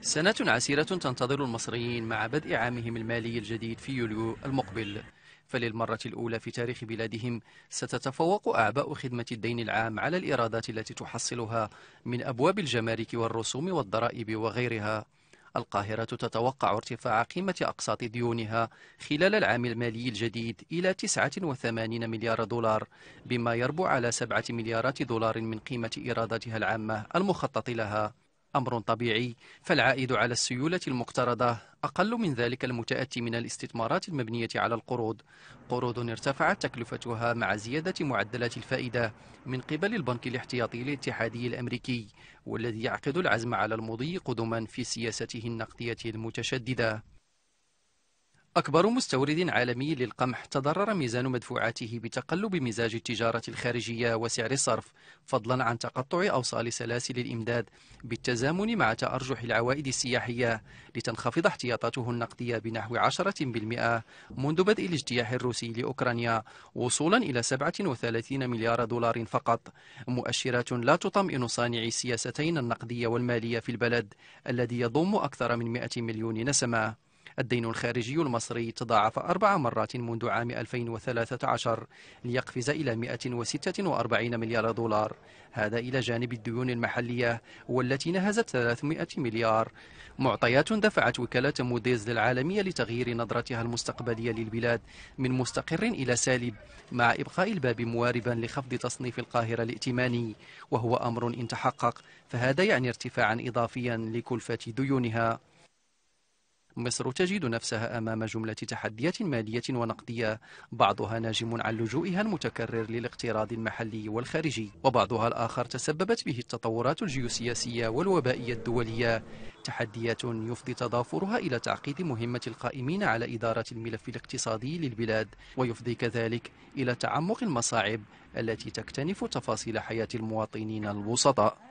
سنة عسيرة تنتظر المصريين مع بدء عامهم المالي الجديد في يوليو المقبل فللمرة الأولى في تاريخ بلادهم ستتفوق أعباء خدمة الدين العام على الإيرادات التي تحصلها من أبواب الجمارك والرسوم والضرائب وغيرها القاهرة تتوقع ارتفاع قيمة أقساط ديونها خلال العام المالي الجديد إلى 89 مليار دولار بما يربو على 7 مليارات دولار من قيمة إيراداتها العامة المخطط لها أمر طبيعي فالعائد على السيولة المقترضة أقل من ذلك المتأتي من الاستثمارات المبنية على القروض قروض ارتفعت تكلفتها مع زيادة معدلات الفائدة من قبل البنك الاحتياطي الاتحادي الأمريكي والذي يعقد العزم على المضي قدما في سياسته النقدية المتشددة أكبر مستورد عالمي للقمح تضرر ميزان مدفوعاته بتقلب مزاج التجارة الخارجية وسعر الصرف فضلا عن تقطع أوصال سلاسل الإمداد بالتزامن مع تأرجح العوائد السياحية لتنخفض احتياطاته النقدية بنحو 10% منذ بدء الاجتياح الروسي لأوكرانيا وصولا إلى 37 مليار دولار فقط مؤشرات لا تطمئن صانعي السياستين النقدية والمالية في البلد الذي يضم أكثر من 100 مليون نسمة الدين الخارجي المصري تضاعف أربع مرات منذ عام 2013 ليقفز إلى 146 مليار دولار هذا إلى جانب الديون المحلية والتي نهزت 300 مليار معطيات دفعت وكالة موديز العالمية لتغيير نظرتها المستقبلية للبلاد من مستقر إلى سالب مع إبقاء الباب مواربا لخفض تصنيف القاهرة الائتماني وهو أمر إن تحقق فهذا يعني ارتفاعا إضافيا لكلفة ديونها مصر تجد نفسها أمام جملة تحديات مالية ونقدية بعضها ناجم عن لجوئها المتكرر للاقتراض المحلي والخارجي وبعضها الآخر تسببت به التطورات الجيوسياسية والوبائية الدولية تحديات يفضي تضافرها إلى تعقيد مهمة القائمين على إدارة الملف الاقتصادي للبلاد ويفضي كذلك إلى تعمق المصاعب التي تكتنف تفاصيل حياة المواطنين البسطاء